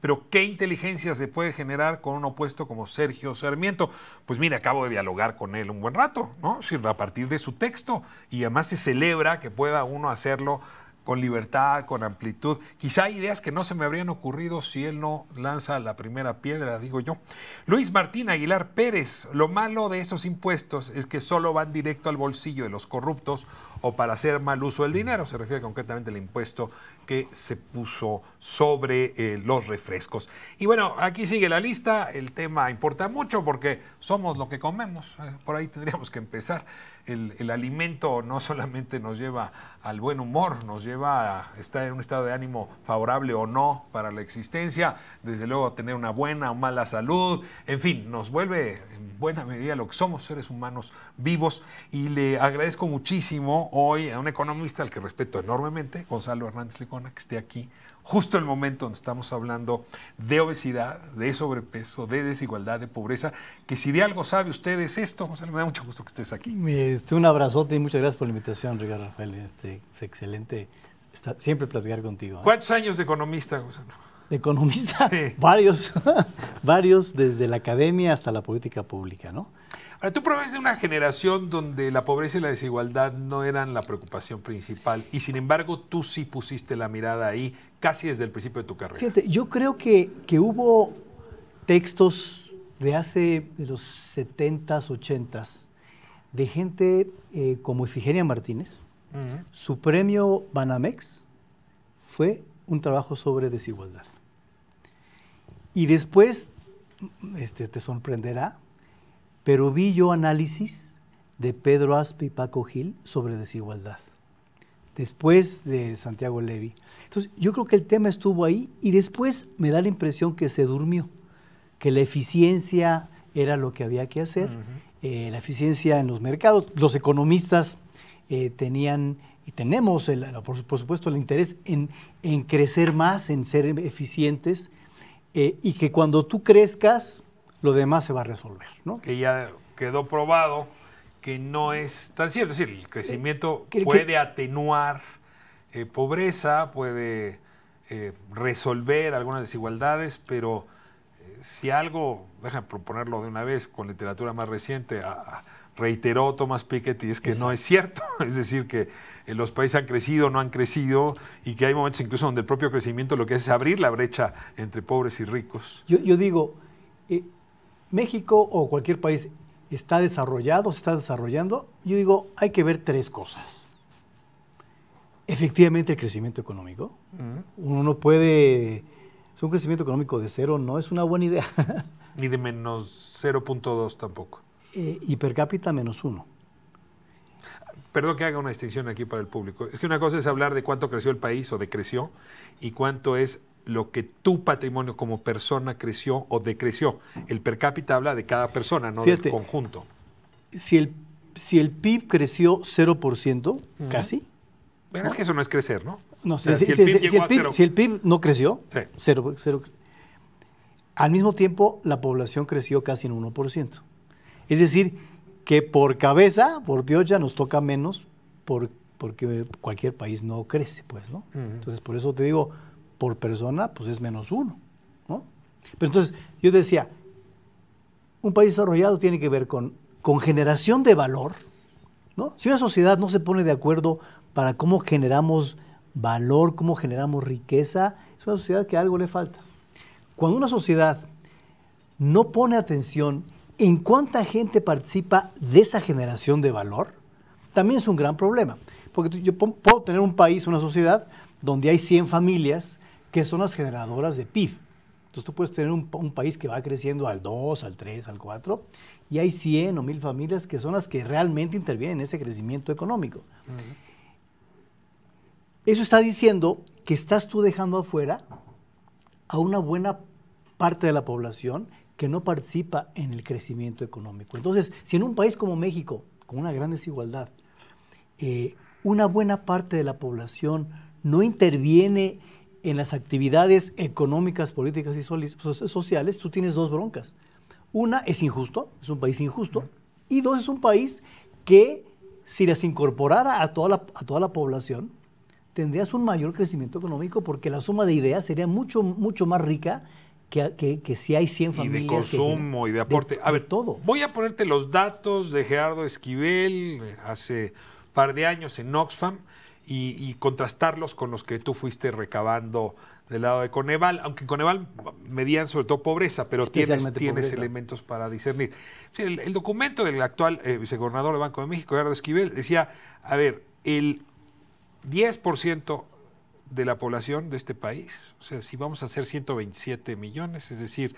pero ¿qué inteligencia se puede generar con un opuesto como Sergio Sarmiento? Pues mira, acabo de dialogar con él un buen rato, ¿no? A partir de su texto, y además se celebra que pueda uno hacerlo con libertad, con amplitud. Quizá hay ideas que no se me habrían ocurrido si él no lanza la primera piedra, digo yo. Luis Martín Aguilar Pérez, lo malo de esos impuestos es que solo van directo al bolsillo de los corruptos o para hacer mal uso del dinero, se refiere concretamente al impuesto que se puso sobre eh, los refrescos. Y bueno, aquí sigue la lista, el tema importa mucho porque somos lo que comemos, eh, por ahí tendríamos que empezar. El, alimento no solamente nos lleva al buen humor, nos lleva a estar en un estado de ánimo favorable o no para la existencia, desde luego tener una buena o mala salud, en fin, nos vuelve en buena medida lo que somos, seres humanos vivos. Y le agradezco muchísimo hoy a un economista al que respeto enormemente, Gonzalo Hernández Licón que esté aquí, justo el momento donde estamos hablando de obesidad, de sobrepeso, de desigualdad, de pobreza, que si de algo sabe usted esto, José, me da mucho gusto que estés aquí. Este, un abrazote y muchas gracias por la invitación, Ricardo Rafael. Este, es excelente está, siempre platicar contigo. ¿eh? ¿Cuántos años de economista, José? ¿De economista? Varios varios desde la academia hasta la política pública, ¿no? Ahora, tú provees de una generación donde la pobreza y la desigualdad no eran la preocupación principal y sin embargo tú sí pusiste la mirada ahí casi desde el principio de tu carrera. Fíjate, yo creo que, que hubo textos de hace los 70s, 80s, de gente eh, como Efigenia Martínez. Su premio Banamex fue un trabajo sobre desigualdad. Y después, este, te sorprenderá, pero vi yo análisis de Pedro Aspe y Paco Gil sobre desigualdad, después de Santiago Levy. Entonces, yo creo que el tema estuvo ahí y después me da la impresión que se durmió, que la eficiencia era lo que había que hacer, eh, la eficiencia en los mercados. Los economistas eh, tenían y tenemos, por, supuesto, el interés en, en crecer más, en ser eficientes eh, y que cuando tú crezcas, lo demás se va a resolver, ¿no? Que ya quedó probado que no es tan cierto. Es decir, el crecimiento eh, puede atenuar eh, pobreza, puede resolver algunas desigualdades, pero si algo, déjame proponerlo de una vez con literatura más reciente, a reiteró Thomas Piketty es que no es cierto, es decir, que eh, los países han crecido, no han crecido, y que hay momentos incluso donde el propio crecimiento lo que hace es abrir la brecha entre pobres y ricos. Yo, digo, eh, México o cualquier país está desarrollado, se está desarrollando, yo digo, hay que ver tres cosas. Efectivamente, el crecimiento económico. Uno no puede... un crecimiento económico de cero, no es una buena idea. Ni de menos 0.2 tampoco y eh, per cápita menos uno. Perdón que haga una distinción aquí para el público. Es que una cosa es hablar de cuánto creció el país o decreció y cuánto es lo que tu patrimonio como persona creció o decreció. El per cápita habla de cada persona, no del conjunto. Si el, si el PIB creció 0%, casi. es que eso no es crecer, ¿no? No, si, el PIB, no creció, al mismo tiempo la población creció casi en 1%. Es decir, que por cabeza, por piocha, nos toca menos por, porque cualquier país no crece, pues, ¿no? Entonces, por eso te digo, por persona, pues es menos uno, ¿no? Pero entonces, yo decía, un país desarrollado tiene que ver con, con generación de valor, ¿no? Si una sociedad no se pone de acuerdo para cómo generamos valor, cómo generamos riqueza, es una sociedad que algo le falta. Cuando una sociedad no pone atención en cuánta gente participa de esa generación de valor también es un gran problema. Porque yo puedo tener un país, una sociedad, donde hay 100 familias que son las generadoras de PIB. Entonces tú puedes tener un, país que va creciendo al 2, al 3, al 4, y hay 100 o 1000 familias que son las que realmente intervienen en ese crecimiento económico. Eso está diciendo que estás tú dejando afuera a una buena parte de la población que no participa en el crecimiento económico. Entonces, si en un país como México, con una gran desigualdad, eh, una buena parte de la población no interviene en las actividades económicas, políticas y sociales, tú tienes dos broncas. Una es injusto, es un país injusto, y dos es un país que si las incorporara a toda la, a toda la población, tendrías un mayor crecimiento económico porque la suma de ideas sería mucho, mucho más rica que, si hay 100 familias. Y de consumo y de aporte. a ver, todo. Voy a ponerte los datos de Gerardo Esquivel eh, hace par de años en Oxfam y, contrastarlos con los que tú fuiste recabando del lado de Coneval, aunque Coneval medían sobre todo pobreza, pero tienes, tienes elementos para discernir. El, documento del actual eh, vicegobernador del Banco de México, Gerardo Esquivel, decía, a ver, el 10% de la población de este país. O sea, si vamos a hacer 127 millones, es decir,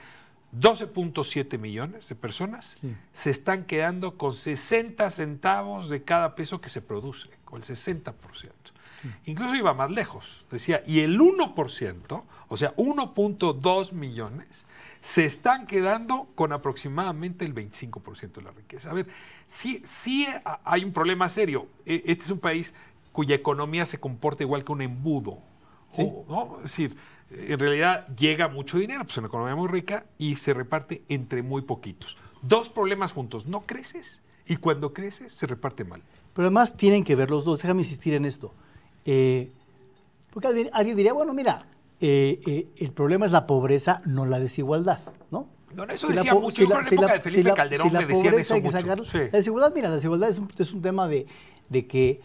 12.7 millones de personas se están quedando con 60 centavos de cada peso que se produce, con el 60%. Incluso iba más lejos, decía, y el 1%, o sea, 1.2 millones, se están quedando con aproximadamente el 25% de la riqueza. A ver, sí, sí hay un problema serio. E, este es un país cuya economía se comporta igual que un embudo. Es decir, en realidad llega mucho dinero, pues una economía muy rica, y se reparte entre muy poquitos. Dos problemas juntos, no creces y cuando creces se reparte mal. Pero además tienen que ver los dos, déjame insistir en esto. Eh, porque alguien diría, bueno, mira, eh, eh, el problema es la pobreza, no la desigualdad, ¿no? No, eso decía mucho. Si la, de Felipe Calderón si decía eso mucho. La desigualdad, mira, la desigualdad es un, tema de, de que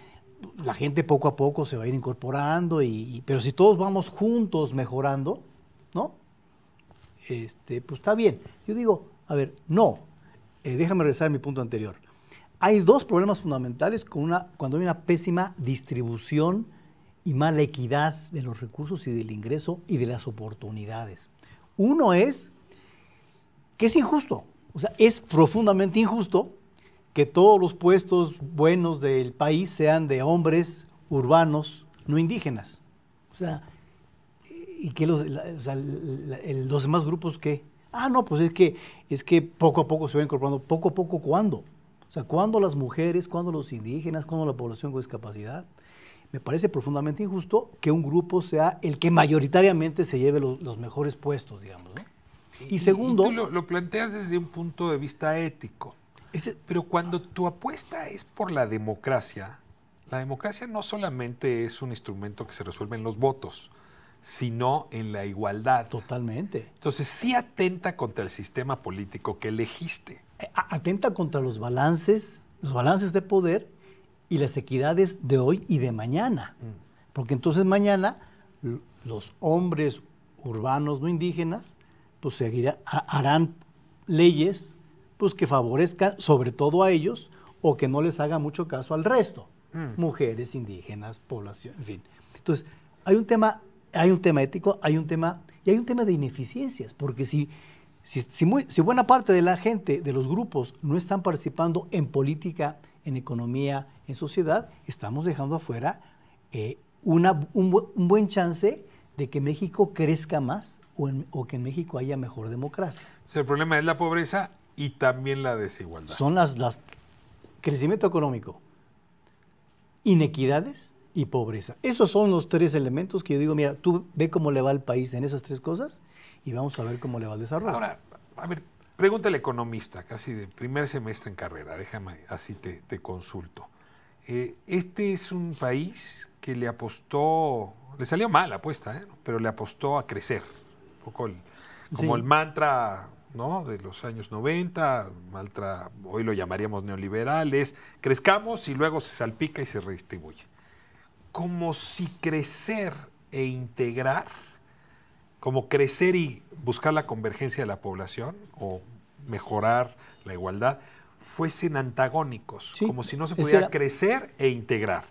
la gente poco a poco se va a ir incorporando, pero si todos vamos juntos mejorando, ¿no? Este, pues está bien. Yo digo, a ver, no, eh, déjame regresar a mi punto anterior. Hay dos problemas fundamentales cuando hay una pésima distribución y mala equidad de los recursos y del ingreso y de las oportunidades. Uno es que es injusto, o sea, es profundamente injusto que todos los puestos buenos del país sean de hombres urbanos, no indígenas. O sea, ¿y que los, demás grupos qué? Ah, no, pues es que, es que poco a poco se va incorporando. ¿Poco a poco cuándo? O sea, ¿cuándo las mujeres, cuándo los indígenas, cuándo la población con discapacidad? Me parece profundamente injusto que un grupo sea el que mayoritariamente se lleve los, mejores puestos, digamos. Y, segundo... lo planteas desde un punto de vista ético pero cuando tu apuesta es por la democracia, la democracia no solamente es un instrumento que se resuelve en los votos, sino en la igualdad. Totalmente. Entonces sí atenta contra el sistema político que elegiste. Eh, atenta contra los balances, los balances de poder y las equidades de hoy y de mañana. Mm. Porque entonces mañana los hombres urbanos no indígenas pues harán leyes pues que favorezcan sobre todo a ellos o que no les haga mucho caso al resto, mm. mujeres, indígenas, población, en fin. Entonces, hay un tema, hay un tema ético, hay un tema y hay un tema de ineficiencias, porque si si, si, buena parte de la gente, de los grupos, no están participando en política, en economía, en sociedad, estamos dejando afuera eh, una, un, buen chance de que México crezca más o, que en México haya mejor democracia. el problema es la pobreza y también la desigualdad. Son las, las crecimiento económico, inequidades y pobreza. Esos son los tres elementos que yo digo, mira, tú ve cómo le va al país en esas tres cosas y vamos a ver cómo le va al desarrollo. Ahora, a ver, pregunta al economista, casi de primer semestre en carrera, déjame, así te, consulto. Eh, este es un país que le apostó, le salió mal la apuesta, ¿eh? pero le apostó a crecer, un poco como el mantra de los años 90, maltra, hoy lo llamaríamos neoliberales, crezcamos y luego se salpica y se redistribuye. Como si crecer e integrar, como crecer y buscar la convergencia de la población o mejorar la igualdad, fuesen antagónicos, como si no se pudiera crecer e integrar.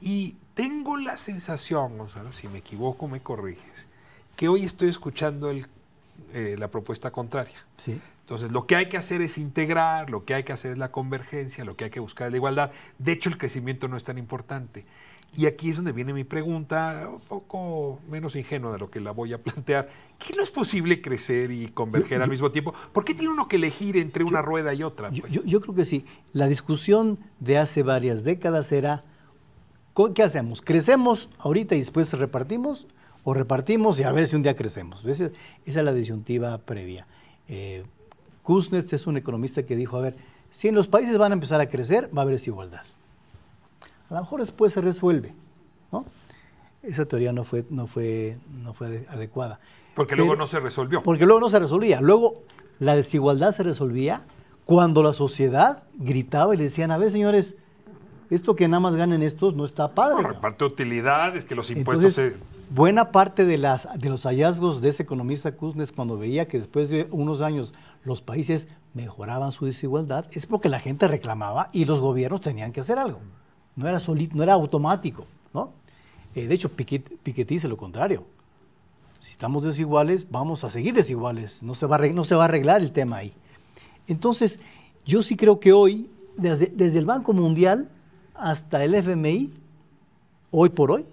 Y tengo la sensación, Gonzalo, si me equivoco me corriges, que hoy estoy escuchando el eh, la propuesta contraria. Sí. Entonces, lo que hay que hacer es integrar, lo que hay que hacer es la convergencia, lo que hay que buscar es la igualdad. De hecho, el crecimiento no es tan importante. Y aquí es donde viene mi pregunta, un poco menos ingenua de lo que la voy a plantear. ¿Qué no es posible crecer y converger al mismo tiempo? ¿Por qué tiene uno que elegir entre una rueda y otra? Pues. Yo, creo que sí. La discusión de hace varias décadas era, ¿qué hacemos? ¿Crecemos ahorita y después repartimos? o repartimos y a ver si un día crecemos. Esa, es la disyuntiva previa. Eh, Kuznets es un economista que dijo, a ver, si en los países van a empezar a crecer, va a haber desigualdad. A lo mejor después se resuelve, Esa teoría no fue, no fue, no fue adecuada. Porque luego no se resolvió. Porque luego no se resolvía. Luego la desigualdad se resolvía cuando la sociedad gritaba y le decían, a ver, señores, esto que nada más ganen estos no está padre. Bueno, reparte utilidades, que los impuestos se... Buena parte de, las, de los hallazgos de ese economista Kuznes cuando veía que después de unos años los países mejoraban su desigualdad es porque la gente reclamaba y los gobiernos tenían que hacer algo. No era, no era automático, ¿no? Eh, de hecho, Piketty, dice lo contrario. Si estamos desiguales, vamos a seguir desiguales. No se va a arreglar, no se va a arreglar el tema ahí. Entonces, yo sí creo que hoy, desde, desde el Banco Mundial, hasta el FMI, hoy por hoy,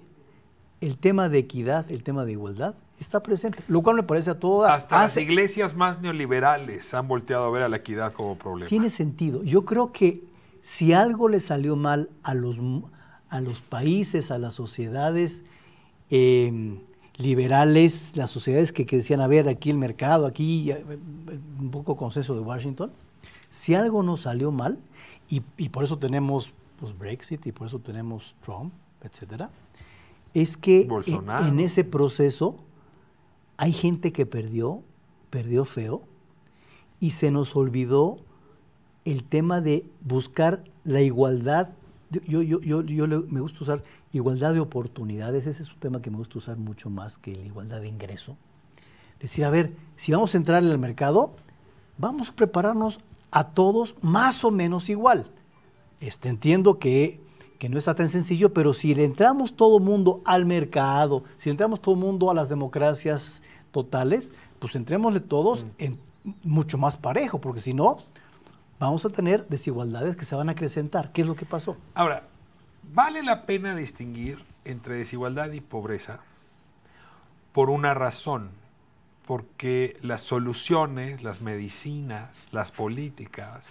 el tema de equidad, el tema de igualdad, está presente, lo cual me parece a todas. Hasta las iglesias más neoliberales han volteado a ver a la equidad como problema. Tiene sentido. Yo creo que si algo le salió mal a los, a los países, a las sociedades eh, liberales, las sociedades que, decían, a ver, aquí el mercado, aquí un poco consenso de Washington, si algo no salió mal, y por eso tenemos pues Brexit y por eso tenemos Trump, etcétera, es que e-, en, ese proceso hay gente que perdió, perdió feo, y se nos olvidó el tema de buscar la igualdad. Yo, yo, yo, me gusta usar igualdad de oportunidades, ese es un tema que me gusta usar mucho más que la igualdad de ingreso. Decir, a ver, si vamos a entrar en el mercado, vamos a prepararnos a todos más o menos igual. Este, entiendo que, no está tan sencillo, pero si le entramos todo mundo al mercado, si entramos todo mundo a las democracias totales, pues entrémosle todos mm. en mucho más parejo, porque si no, vamos a tener desigualdades que se van a acrecentar. ¿Qué es lo que pasó? Ahora, vale la pena distinguir entre desigualdad y pobreza por una razón, porque las soluciones, las medicinas, las políticas,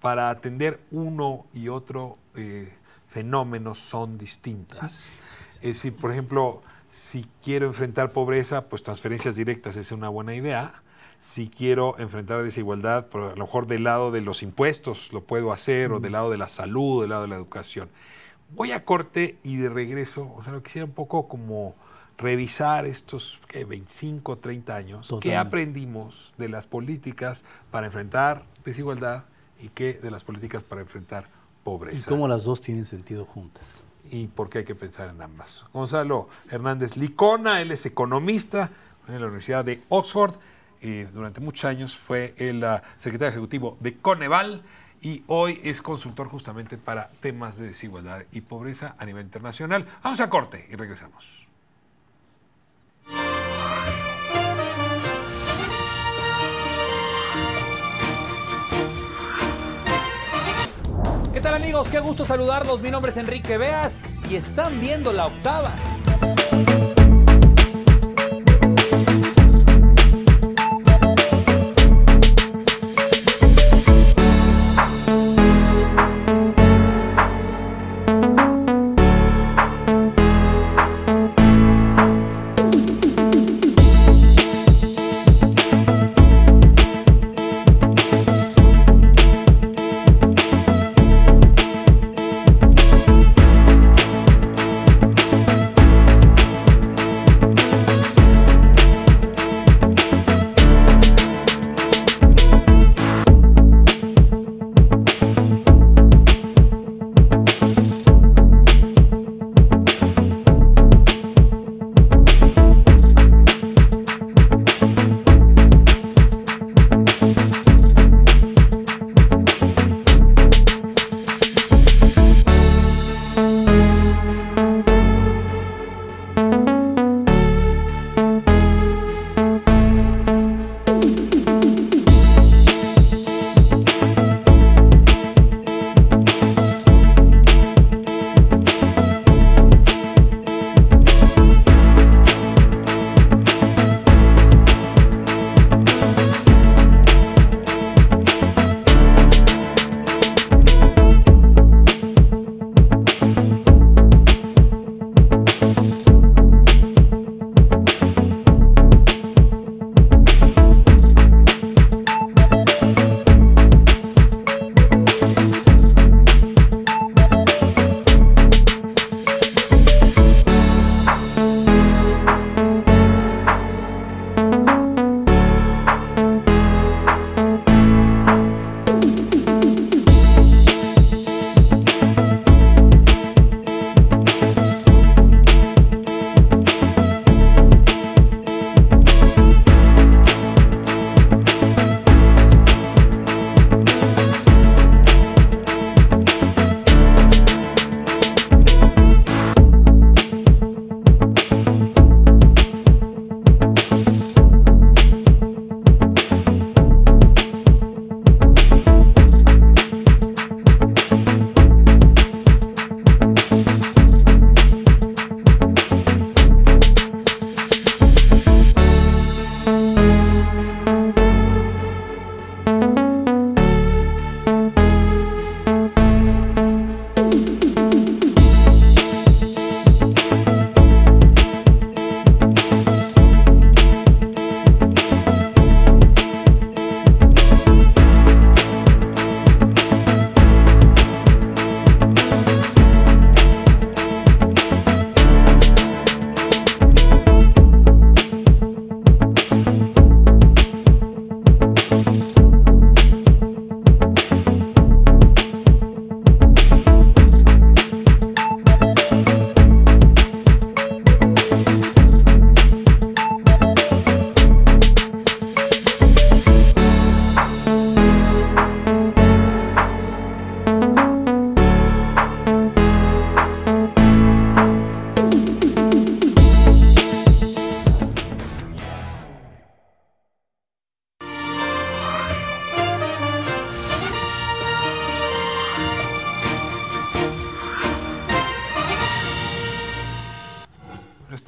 para atender uno y otro eh, fenómeno son distintas. Es decir, por ejemplo, si quiero enfrentar pobreza, pues transferencias directas es una buena idea. Si quiero enfrentar desigualdad, pues a lo mejor del lado de los impuestos lo puedo hacer, o del lado de la salud, del lado de la educación. Voy a corte y de regreso, o sea, lo quisiera un poco como revisar estos 25, 30 años, que qué aprendimos de las políticas para enfrentar desigualdad y qué de las políticas para enfrentar pobreza. Y cómo las dos tienen sentido juntas. Y por qué hay que pensar en ambas. Gonzalo Hernández Licona, él es economista en la Universidad de Oxford. Eh, durante muchos años fue el ah, secretario ejecutivo de Coneval y hoy es consultor justamente para temas de desigualdad y pobreza a nivel internacional. Vamos a corte y regresamos. qué gusto saludarlos. Mi nombre es Enrique Veas y están viendo la octava.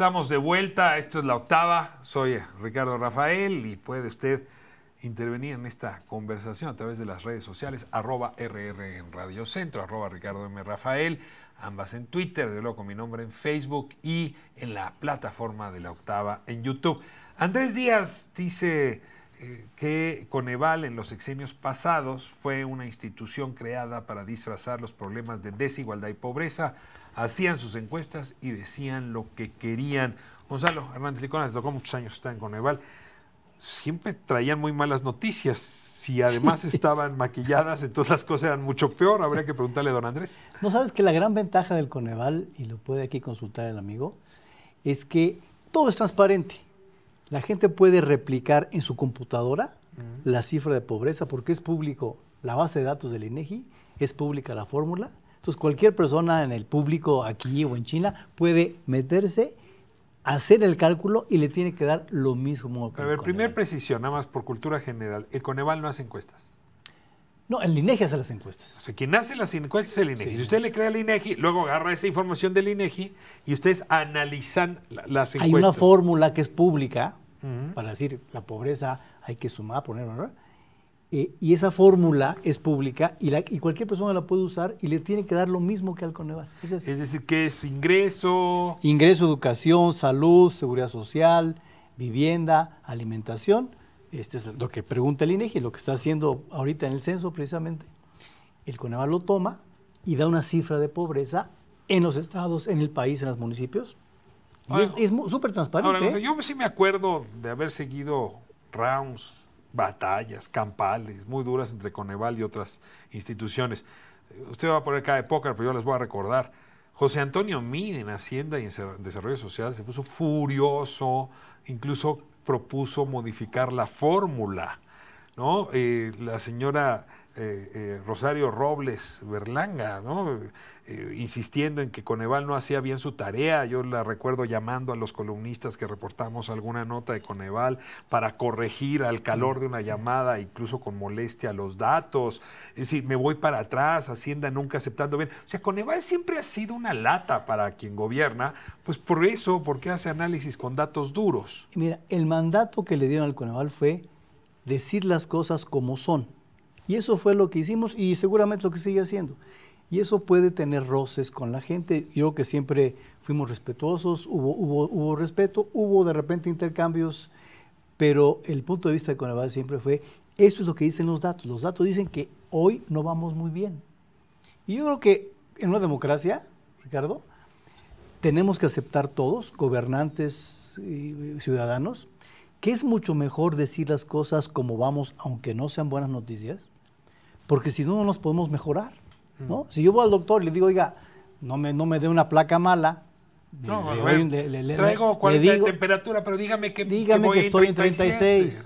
estamos de vuelta. Esto es la octava. Soy Ricardo Rafael y puede usted intervenir en esta conversación a través de las redes sociales, arroba RR en Radio Centro, arroba Ricardo M. Rafael, ambas en Twitter, de luego mi nombre en Facebook y en la plataforma de la octava en YouTube. Andrés Díaz dice eh, que Coneval en los sexenios pasados fue una institución creada para disfrazar los problemas de desigualdad y pobreza hacían sus encuestas y decían lo que querían. Gonzalo Hernández Licona, te tocó muchos años estar en Coneval, siempre traían muy malas noticias. Si además estaban maquilladas, entonces las cosas eran mucho peor. Habría que preguntarle a don Andrés. No sabes que la gran ventaja del Coneval, y lo puede aquí consultar el amigo, es que todo es transparente. La gente puede replicar en su computadora la cifra de pobreza porque es público la base de datos del INEGI, e es pública la fórmula entonces cualquier persona en el público aquí o en China puede meterse, hacer el cálculo y le tiene que dar lo mismo. Que a ver, primera primer precisión, nada más por cultura general. El Coneval no hace encuestas. No, el INEGI hace las encuestas. O sea, quien hace las encuestas es el INEGI. Si usted le crea al INEGI, luego agarra esa información del INEGI y ustedes analizan las encuestas. Hay una fórmula que es pública para decir la pobreza hay que sumar, poner, ¿verdad? Eh, y esa fórmula es pública y, cualquier persona la puede usar y le tiene que dar lo mismo que al Coneval. Es, decir, que es ingreso. Ingreso, educación, salud, seguridad social, vivienda, alimentación. Este es lo que pregunta el INEGI, lo que está haciendo ahorita en el censo precisamente. El Coneval lo toma y da una cifra de pobreza en los estados, en el país, en los municipios. Y es súper transparente. ¿eh? yo sí me acuerdo de haber seguido rounds batallas campales muy duras entre Coneval y otras instituciones. Usted va a poner cada de póker, pero yo les voy a recordar. José Antonio Mín en Hacienda y en Desarrollo Social se puso furioso, incluso propuso modificar la fórmula. ¿no? Eh, la señora eh, eh, Rosario Robles Berlanga, ¿no? Eh, insistiendo en que Coneval no hacía bien su tarea. Yo la recuerdo llamando a los columnistas que reportamos alguna nota de Coneval para corregir al calor de una llamada, incluso con molestia, los datos. Es decir, me voy para atrás, Hacienda nunca aceptando bien. O sea, Coneval siempre ha sido una lata para quien gobierna, pues por eso, porque hace análisis con datos duros. Mira, el mandato que le dieron al Coneval fue decir las cosas como son y eso fue lo que hicimos y seguramente lo que sigue haciendo. Y eso puede tener roces con la gente. Yo creo que siempre fuimos respetuosos, hubo, hubo, hubo respeto, hubo de repente intercambios, pero el punto de vista de Coneval siempre fue, esto es lo que dicen los datos. Los datos dicen que hoy no vamos muy bien. Y yo creo que en una democracia, Ricardo, tenemos que aceptar todos, gobernantes y ciudadanos, que es mucho mejor decir las cosas como vamos, aunque no sean buenas noticias, porque si no, no nos podemos mejorar. Mm. ¿no? Si yo voy al doctor y le digo, oiga, no me, no me dé una placa mala, le, le, traigo cuál digo, temperatura, pero dígame que, dígame que, estoy en 36.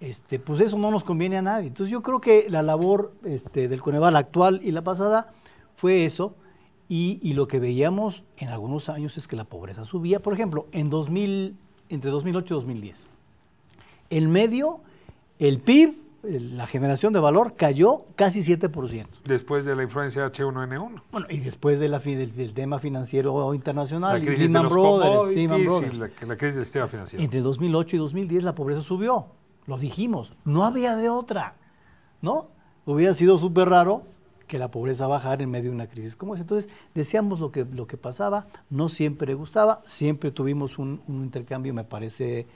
Este, pues eso no nos conviene a nadie. Entonces yo creo que la labor este, del Coneval actual y la pasada fue eso. Y, y, lo que veíamos en algunos años es que la pobreza subía. Por ejemplo, en 2000, entre 2008 y 2010, el medio, el PIB la generación de valor cayó casi 7%. Después de la influencia H1N1. Bueno, y después del, tema financiero internacional, la crisis de los la, crisis del sistema financiero. Entre 2008 y 2010 la pobreza subió, lo dijimos, no había de otra, ¿no? Hubiera sido súper raro que la pobreza bajara en medio de una crisis como esa. Entonces, deseamos lo que, lo que pasaba, no siempre gustaba, siempre tuvimos un, intercambio, me parece,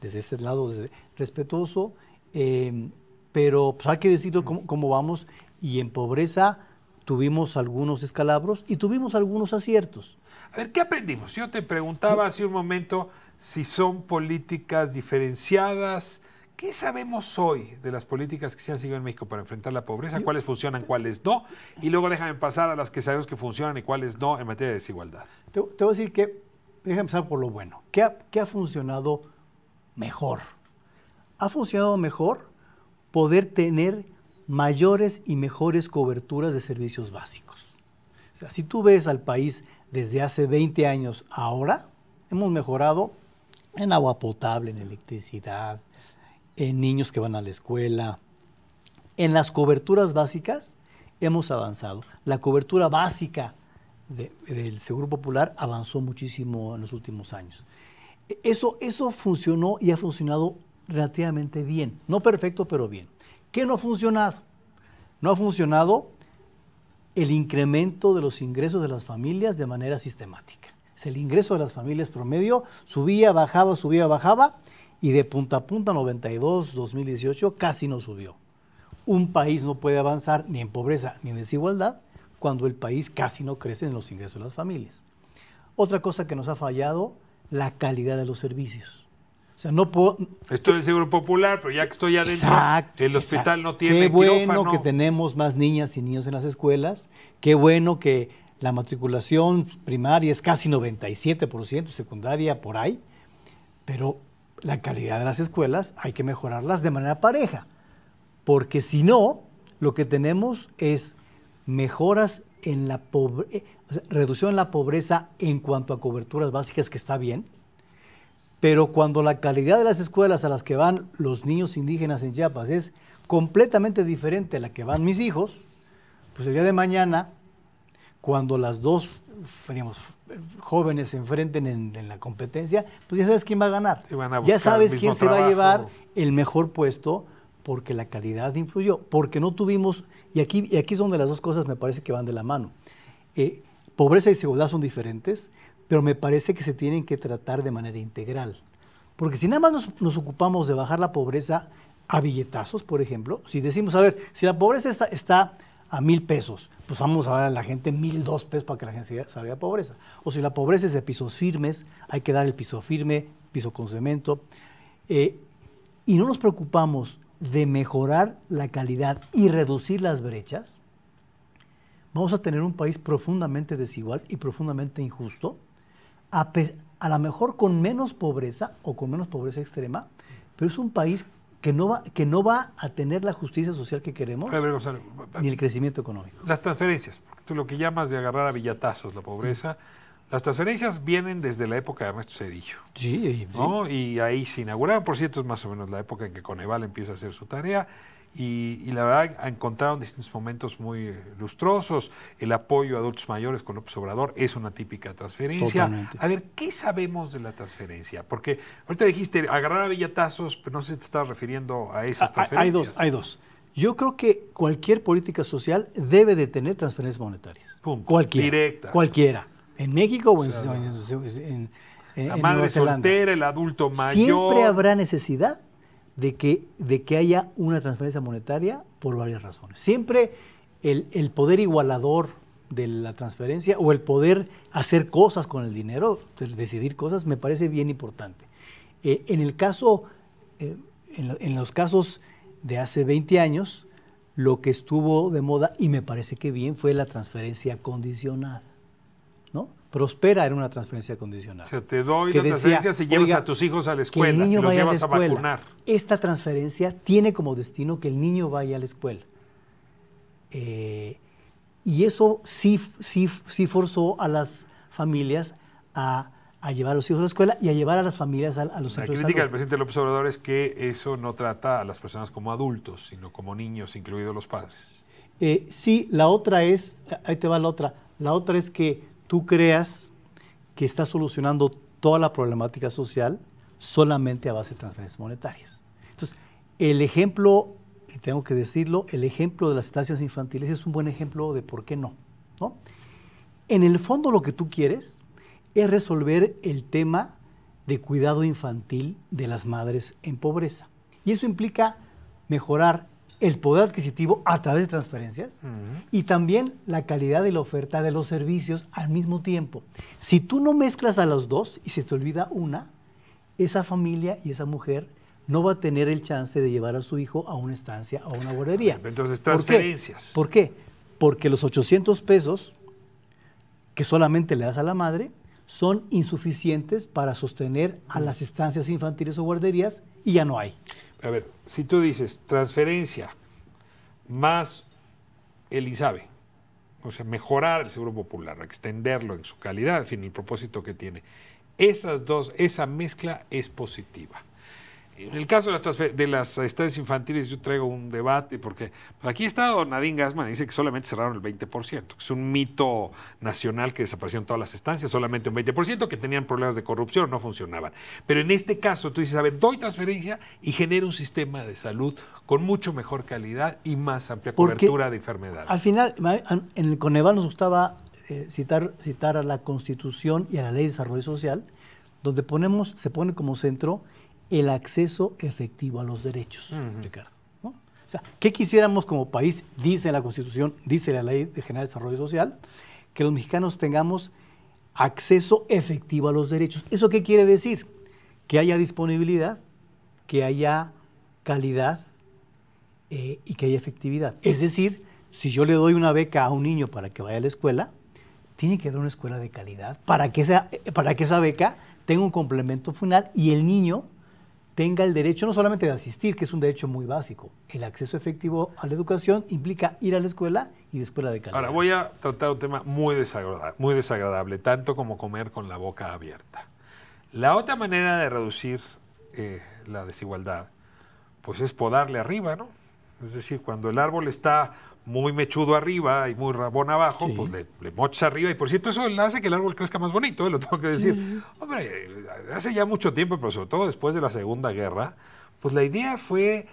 desde ese lado respetuoso. Eh, pero pues, hay que decir cómo, vamos y en pobreza tuvimos algunos escalabros y tuvimos algunos aciertos. A ver, ¿qué aprendimos? Yo te preguntaba hace un momento si son políticas diferenciadas. ¿Qué sabemos hoy de las políticas que se han seguido en México para enfrentar la pobreza? ¿Cuáles funcionan, cuáles no? Y luego déjame pasar a las que sabemos que funcionan y cuáles no en materia de desigualdad. Te, voy a decir que, déjame empezar por lo bueno. ¿Qué ¿Qué ha funcionado mejor? Ha funcionado mejor poder tener mayores y mejores coberturas de servicios básicos. si tú ves al país desde hace 20 años ahora, hemos mejorado en agua potable, en electricidad, en niños que van a la escuela, en las coberturas básicas hemos avanzado. La cobertura básica del Seguro Popular avanzó muchísimo en los últimos años. E-, eso, eso funcionó y ha funcionado relativamente bien. No perfecto, pero bien. ¿Qué no ha funcionado? No ha funcionado el incremento de los ingresos de las familias de manera sistemática. el ingreso de las familias promedio subía, bajaba, subía, bajaba y de punta a punta 92, 2018 casi no subió. Un país no puede avanzar ni en pobreza ni en desigualdad cuando el país casi no crece en los ingresos de las familias. Otra cosa que nos ha fallado, la calidad de los servicios. O sea, no puedo. Estoy el Seguro Popular, pero ya que estoy adentro, el hospital no tiene Qué bueno que tenemos más niñas y niños en las escuelas. Qué bueno que la matriculación primaria es casi 97%, secundaria por ahí. Pero la calidad de las escuelas hay que mejorarlas de manera pareja. Porque si no, lo que tenemos es mejoras en la pobreza, eh, reducción en la pobreza en cuanto a coberturas básicas, que está bien, pero cuando la calidad de las escuelas a las que van los niños indígenas en Chiapas es completamente diferente a la que van mis hijos, pues el día de mañana, cuando las dos jóvenes se enfrenten en, la competencia, pues ya sabes quién va a ganar. ya sabes quién se va a llevar el mejor puesto porque la calidad influyó, porque no tuvimos, y aquí, aquí es donde las dos cosas me parece que van de la mano. Eh, pobreza y seguridad son diferentes, pero me parece que se tienen que tratar de manera integral. Porque si nada más nos, ocupamos de bajar la pobreza a billetazos, por ejemplo, si decimos, a ver, si la pobreza está, a mil pesos, pues vamos a dar a la gente mil dos pesos para que la gente salga de pobreza. O si la pobreza es de pisos firmes, hay que dar el piso firme, piso con cemento. Eh, y no nos preocupamos de mejorar la calidad y reducir las brechas, vamos a tener un país profundamente desigual y profundamente injusto, a, a lo mejor con menos pobreza o con menos pobreza extrema, pero es un país que no va, que no va a tener la justicia social que queremos ni el eh, crecimiento económico. Las transferencias, tú lo que llamas de agarrar a villatazos la pobreza, las transferencias vienen desde la época de Ernesto Cedillo. Sí, ¿no? Y ahí se inauguraron, por cierto, es más o menos la época en que Coneval empieza a hacer su tarea y, y, la verdad encontraron distintos momentos muy eh, lustrosos. El apoyo a adultos mayores con López Obrador es una típica transferencia. Totalmente. A ver, ¿qué sabemos de la transferencia? Porque ahorita dijiste agarrar a Villatazos, pero pues no sé si te estás refiriendo a esas transferencias. Hay dos, hay dos. Yo creo que cualquier política social debe de tener transferencias monetarias. Punto. Cualquiera. Directas. Cualquiera. En México o en, Estados en, la madre soltera, el adulto mayor. Siempre habrá necesidad de que, de que haya una transferencia monetaria por varias razones. Siempre el, poder igualador de la transferencia o el poder hacer cosas con el dinero, decidir cosas, me parece bien importante. Eh, en el caso, eh, en, los casos de hace 20 años, lo que estuvo de moda y me parece que bien fue la transferencia condicionada. Prospera en una transferencia condicional. O sea, te doy la transferencia si llevas a tus hijos a la escuela, que si vaya llevas a, vacunar. Esta transferencia tiene como destino que el niño vaya a la escuela. Eh, y eso sí, sí, sí forzó a las familias a llevar a los hijos a la escuela y a llevar a las familias a, los centros La crítica del presidente López Obrador es que eso no trata a las personas como adultos, sino como niños, incluidos los padres. Eh, sí, la otra es, ahí te va la otra, la otra es que tú creas que estás solucionando toda la problemática social solamente a base de transferencias monetarias. Entonces, el ejemplo, y tengo que decirlo, el ejemplo de las estancias infantiles es un buen ejemplo de por qué no. ¿no? En el fondo lo que tú quieres es resolver el tema de cuidado infantil de las madres en pobreza. Y eso implica mejorar el poder adquisitivo a través de transferencias y también la calidad de la oferta de los servicios al mismo tiempo. Si tú no mezclas a los dos y se te olvida una, esa familia y esa mujer no va a tener el chance de llevar a su hijo a una estancia o a una guardería. Entonces, transferencias. ¿Por qué? ¿Por qué? Porque los 800 pesos que solamente le das a la madre son insuficientes para sostener a mm. las estancias infantiles o guarderías y ya no hay a ver, si tú dices transferencia más el o sea, mejorar el Seguro Popular, extenderlo en su calidad, en fin, el propósito que tiene, esas dos, esa mezcla es positiva. En el caso de las, de estancias infantiles yo traigo un debate porque aquí está estado Nadine Gasman dice que solamente cerraron el 20%, que es un mito nacional que desaparecieron todas las estancias, solamente un 20%, que tenían problemas de corrupción, no funcionaban. Pero en este caso tú dices, a ver, doy transferencia y genero un sistema de salud con mucho mejor calidad y más amplia cobertura de enfermedades. Al final, en el Coneval nos gustaba eh, citar, citar a la Constitución y a la Ley de Desarrollo Social, donde ponemos, se pone como centro el acceso efectivo a los derechos, Ricardo. O sea, ¿qué quisiéramos como país? Dice la Constitución, dice la Ley de General de Desarrollo Social, que los mexicanos tengamos acceso efectivo a los derechos. ¿Eso qué quiere decir? Que haya disponibilidad, que haya calidad eh, y que haya efectividad. Es decir, si yo le doy una beca a un niño para que vaya a la escuela, tiene que haber una escuela de calidad para que esa, eh, para que esa beca tenga un complemento final y el niño tenga el derecho no solamente de asistir, que es un derecho muy básico. El acceso efectivo a la educación implica ir a la escuela y después la de calidad. Ahora voy a tratar un tema muy desagradable, tanto como comer con la boca abierta. La otra manera de reducir eh, la desigualdad, pues es podarle arriba, ¿no? Es decir, cuando el árbol está muy mechudo arriba y muy rabón abajo, pues le, mocha arriba. Y por cierto, eso hace que el árbol crezca más bonito, eh, lo tengo que decir. Hombre, hace ya mucho tiempo, pero sobre todo después de la Segunda Guerra, pues la idea fue,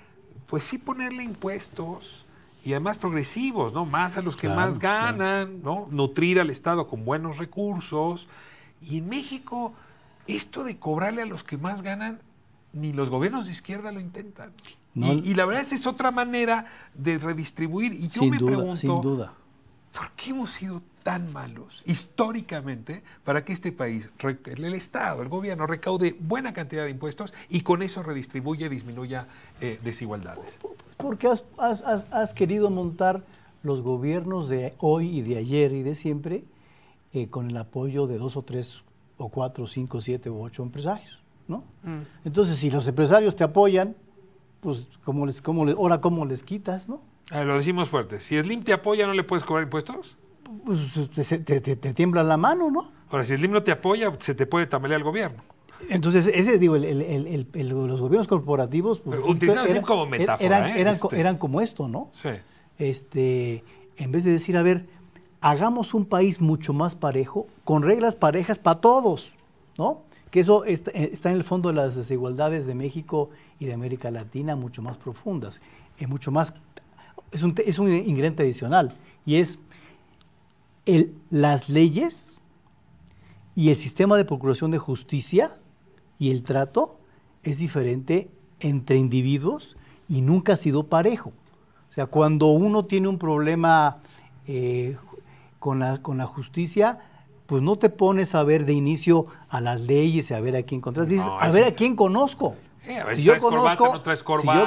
pues sí ponerle impuestos y además progresivos, ¿no? Más a los que más ganan, ¿no? Nutrir al Estado con buenos recursos. Y en México, esto de cobrarle a los que más ganan, ni los gobiernos de izquierda lo intentan y, la verdad es es otra manera de redistribuir. Y yo me pregunto, sin duda. ¿por qué hemos sido tan malos históricamente para que este país, el Estado, el gobierno, recaude buena cantidad de impuestos y con eso redistribuye y disminuya eh, desigualdades? Porque has, querido montar los gobiernos de hoy y de ayer y de siempre eh, con el apoyo de dos o tres o cuatro, cinco, siete u ocho empresarios, ¿no? Mm. Entonces, si los empresarios te apoyan, pues les, ahora cómo les quitas, ¿no? Ah, lo decimos fuerte. Si Slim te apoya, ¿no le puedes cobrar impuestos? Pues te, tiembla la mano, ¿no? Ahora, si Slim no te apoya, se te puede tambalear el gobierno. Entonces, ese, digo, los gobiernos corporativos... Pues, como metáfora. Eran, ¿eh? este. eran, como esto, ¿no? Sí. Este, en vez de decir, a ver, hagamos un país mucho más parejo, con reglas parejas para todos, ¿no? Que eso está, eh, está en el fondo de las desigualdades de México y de América Latina mucho más profundas. Es mucho más, es un, es un ingrediente adicional y es el, las leyes y el sistema de procuración de justicia y el trato es diferente entre individuos y nunca ha sido parejo. O sea, cuando uno tiene un problema eh, con, la, con la justicia, pues no te pones a ver de inicio a las leyes y a ver a quién contratas. a ver a quién conozco. Eh, si, yo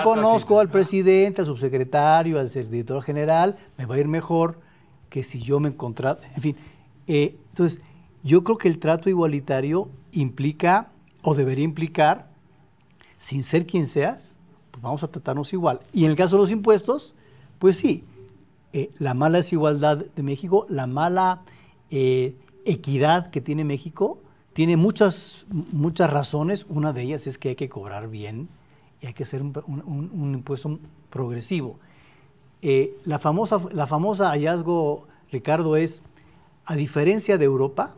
conozco, al presidente, al subsecretario, al director general, me va a ir mejor que si yo me encontrara... En fin, eh, entonces, yo creo que el trato igualitario implica, o debería implicar, sin ser quien seas, pues vamos a tratarnos igual. Y en el caso de los impuestos, pues sí, eh, la mala desigualdad de México, la mala equidad que tiene México, tiene muchas, muchas razones. Una de ellas es que hay que cobrar bien y hay que hacer un, impuesto progresivo. Eh, la, famosa, la famosa hallazgo, Ricardo, es, a diferencia de Europa,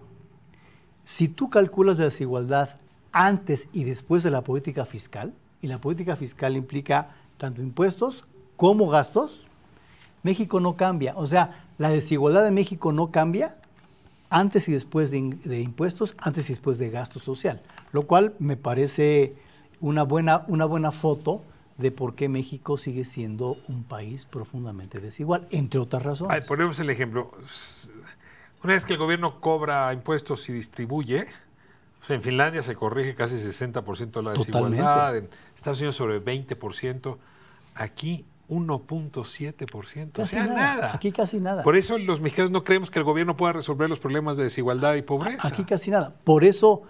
si tú calculas la desigualdad antes y después de la política fiscal, y la política fiscal implica tanto impuestos como gastos, México no cambia. O sea, la desigualdad de México no cambia antes y después de, impuestos, antes y después de gasto social, lo cual me parece una buena, una buena foto de por qué México sigue siendo un país profundamente desigual, entre otras razones. ponemos el ejemplo. Una vez que el gobierno cobra impuestos y distribuye, en Finlandia se corrige casi 60% de la desigualdad, en Estados Unidos sobre 20%, aquí 1.7%. O sea, nada. Aquí casi nada. Por eso los mexicanos no creemos que el gobierno pueda resolver los problemas de desigualdad y pobreza. Aquí casi nada. Por eso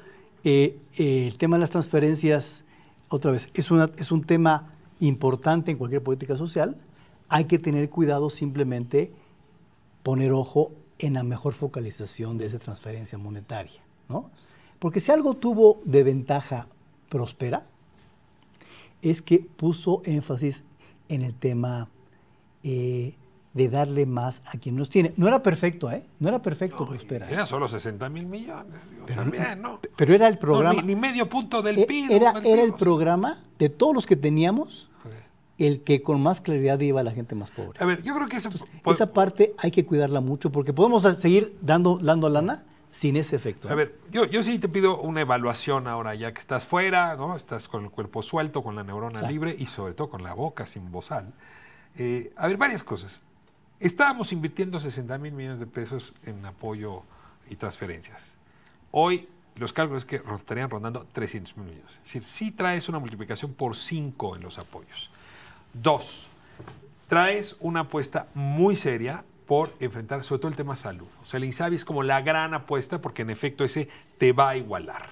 eh, eh, el tema de las transferencias, otra vez, es, es un tema importante en cualquier política social. Hay que tener cuidado simplemente poner ojo en la mejor focalización de esa transferencia monetaria, ¿no? Porque si algo tuvo de ventaja Prospera, es que puso énfasis en el tema eh, de darle más a quien nos tiene. No era perfecto, ¿eh? No era perfecto, pero pues, espera. Era solo 60 mil millones, pero, también, ¿no? Pero era el programa... ni, medio punto del e, Era, era el programa de todos los que teníamos el que con más claridad iba a la gente más pobre. A ver, yo creo que eso esa parte hay que cuidarla mucho porque podemos seguir dando, dando lana, sin ese efecto. A ver, yo, yo sí te pido una evaluación ahora, ya que estás fuera, ¿no? Estás con el cuerpo suelto, con la neurona libre y sobre todo con la boca sin bozal. Eh, a ver, varias cosas. Estábamos invirtiendo 60 mil millones de pesos en apoyo y transferencias. Hoy los cálculos es que estarían rondando 300 mil millones. Es decir, sí traes una multiplicación por 5 en los apoyos. Dos, traes una apuesta muy seria por enfrentar sobre todo el tema salud. O sea, el INSABI es como la gran apuesta porque en efecto ese te va a igualar.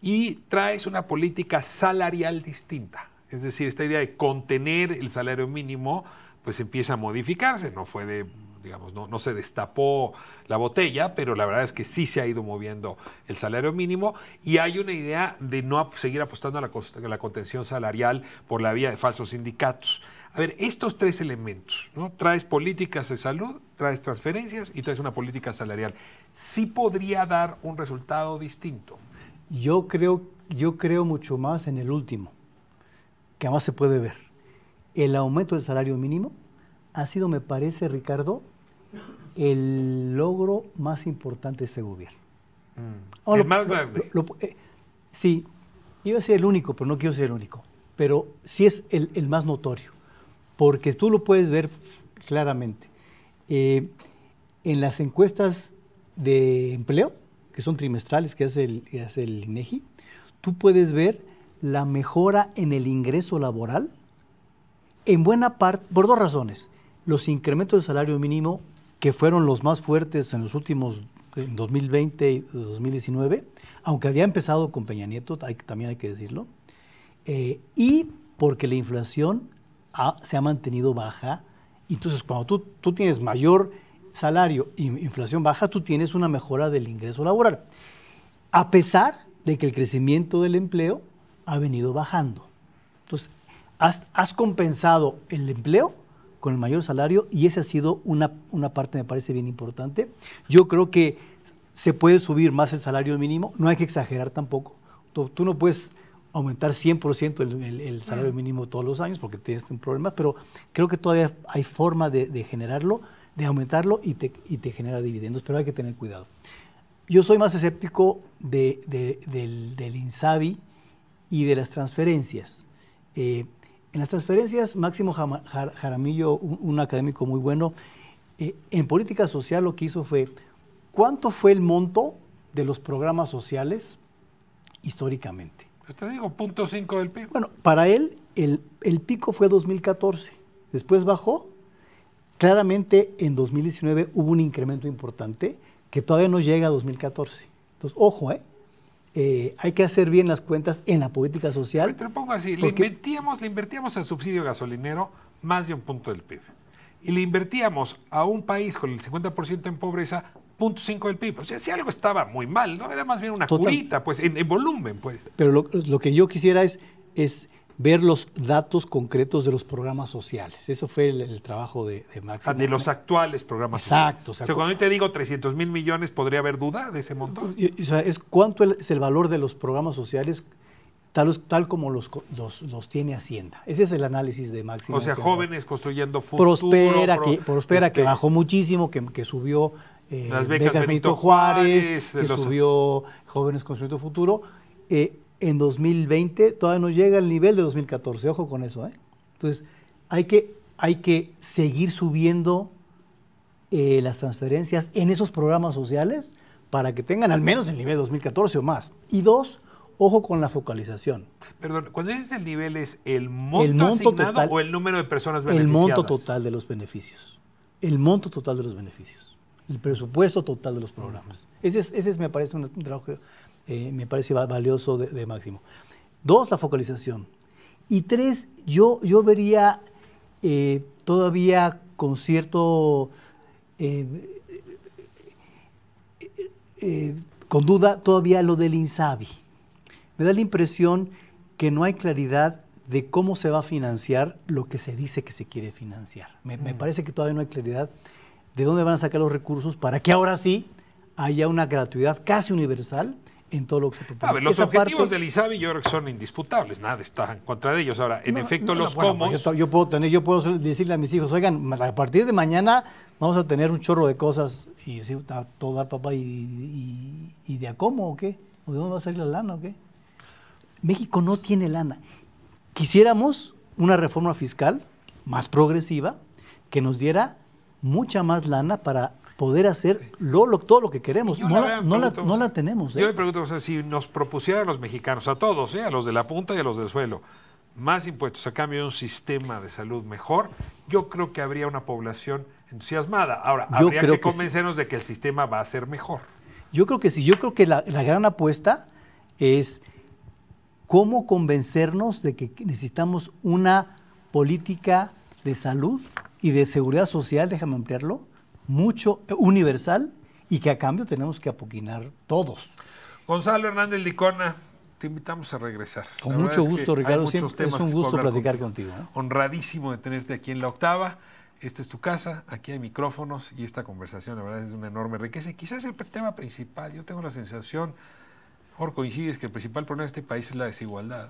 Y traes una política salarial distinta. Es decir, esta idea de contener el salario mínimo, pues empieza a modificarse. No fue de, digamos, no, se destapó la botella, pero la verdad es que sí se ha ido moviendo el salario mínimo. Y hay una idea de no seguir apostando a la contención salarial por la vía de falsos sindicatos. A ver, estos tres elementos, ¿no? Traes políticas de salud, traes transferencias y traes una política salarial. ¿Sí podría dar un resultado distinto? Yo creo, yo creo mucho más en el último, que además se puede ver. El aumento del salario mínimo ha sido, me parece, Ricardo, el logro más importante de este gobierno. Mm. el lo, más grande. Eh, sí, iba a ser el único, pero no quiero ser el único. Pero sí es el más notorio porque tú lo puedes ver claramente. Eh, en las encuestas de empleo, que son trimestrales que hace el, hace INEGI, tú puedes ver la mejora en el ingreso laboral en buena parte por dos razones. Los incrementos de salario mínimo, que fueron los más fuertes en los últimos 2020 y 2019, aunque había empezado con Peña Nieto, también hay que decirlo, eh, y porque la inflación se ha mantenido baja. Entonces, cuando tú, tienes mayor salario e inflación baja, tú tienes una mejora del ingreso laboral. A pesar de que el crecimiento del empleo ha venido bajando. Entonces, has, compensado el empleo con el mayor salario y esa ha sido una, una parte, me parece bien importante. Yo creo que se puede subir más el salario mínimo, no hay que exagerar tampoco. tú no puedes aumentar 100% el, salario mínimo todos los años porque tienes un problema, pero creo que todavía hay forma de, generarlo, de aumentarlo y te, genera dividendos, pero hay que tener cuidado. Yo soy más escéptico del, INSABI y de las transferencias. Eh, en las transferencias, Máximo Jaramillo, un, académico muy bueno, eh, en política social lo que hizo fue, ¿cuánto fue el monto de los programas sociales históricamente? te digo, punto del PIB. Bueno, para él el, pico fue 2014, después bajó. Claramente en 2019 hubo un incremento importante que todavía no llega a 2014. Entonces, ojo, ¿eh? ¿eh? hay que hacer bien las cuentas en la política social. Te lo pongo así, le, invertíamos, le invertíamos al subsidio gasolinero más de un punto del PIB. Y le invertíamos a un país con el 50% en pobreza 0.5 del PIB. O sea, si algo estaba muy mal, ¿no? Era más bien una curita, pues, en, volumen, pues. Pero lo, que yo quisiera es, es ver los datos concretos de los programas sociales. Eso fue el, trabajo de, de Max. Ah, de los actuales programas sociales. Exacto. o sea, cuando yo te digo 300 mil millones, podría haber duda de ese montón. O sea, es cuánto es el valor de los programas sociales tal, tal como los, los, tiene Hacienda. Ese es el análisis de Máximo. O sea, jóvenes construyendo futuro. Prospera, que, prospera que este bajó muchísimo, que, que subió eh, Las becas, Benito Juárez, que subió Jóvenes Construyendo Futuro, eh, en 2020 todavía no llega al nivel de 2014, ojo con eso. ¿eh? Entonces, hay que, hay que seguir subiendo eh, las transferencias en esos programas sociales para que tengan al menos el nivel de 2014 o más. Y dos, ojo con la focalización. Perdón, cuando dices el nivel es el monto, total, o el número de personas beneficiadas. El monto total de los beneficios. El monto total de los beneficios el presupuesto total de los programas. Ese, me parece un, trabajo que eh, me parece valioso de, Máximo. Dos, la focalización. Y tres, yo, yo vería eh, todavía con cierto... Eh, con duda todavía lo del INSABI. Me da la impresión que no hay claridad de cómo se va a financiar lo que se dice que se quiere financiar. Me, me mm. parece que todavía no hay claridad de dónde van a sacar los recursos para que ahora sí haya una gratuidad casi universal en todo lo que se propone. los objetivos del ISABI yo creo que son indisputables, nada está en contra de ellos. Ahora, en efecto, los bueno, pues, Yo, puedo tener, yo puedo decirle a mis hijos, oigan, a partir de mañana vamos a tener un chorro de cosas y así todo dar papá y, de a cómo o qué, o de dónde va a salir la lana o qué. México no tiene lana. Quisiéramos una reforma fiscal más progresiva que nos diera mucha más lana para poder hacer todo lo que queremos. No la, tenemos. Yo ¿eh? me pregunto, si nos propusieran los mexicanos, a todos, ¿eh? a los de la punta y a los del suelo, más impuestos a cambio de un sistema de salud mejor, yo creo que habría una población entusiasmada. Ahora, habría que convencernos de que el sistema va a ser mejor. Yo creo que sí, yo creo que la, la gran apuesta es cómo convencernos de que necesitamos una política de salud y de seguridad social, déjame ampliarlo, mucho, eh, universal, y que a cambio tenemos que apoquinar todos. Gonzalo Hernández Licona, te invitamos a regresar. Con mucho gusto, Ricardo, siempre es un gusto platicar contigo. ¿eh? Honradísimo de tenerte aquí en La Octava. Esta es tu casa, aquí hay micrófonos y esta conversación, la verdad, es de una enorme riqueza. Y quizás el tema principal, yo tengo la sensación, mejor coincides que el principal problema de este país es la desigualdad.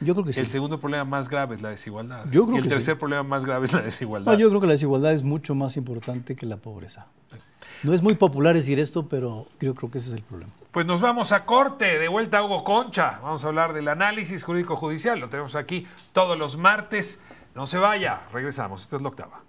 Yo creo que sí. El segundo problema más grave es la desigualdad. Yo creo y el tercer problema más grave es la desigualdad. No, yo creo que la desigualdad es mucho más importante que la pobreza. No es muy popular decir esto, pero yo creo que ese es el problema. Pues nos vamos a corte. De vuelta a Hugo Concha. Vamos a hablar del análisis jurídico judicial. Lo tenemos aquí todos los martes. No se vaya. Regresamos. Esto es la octava.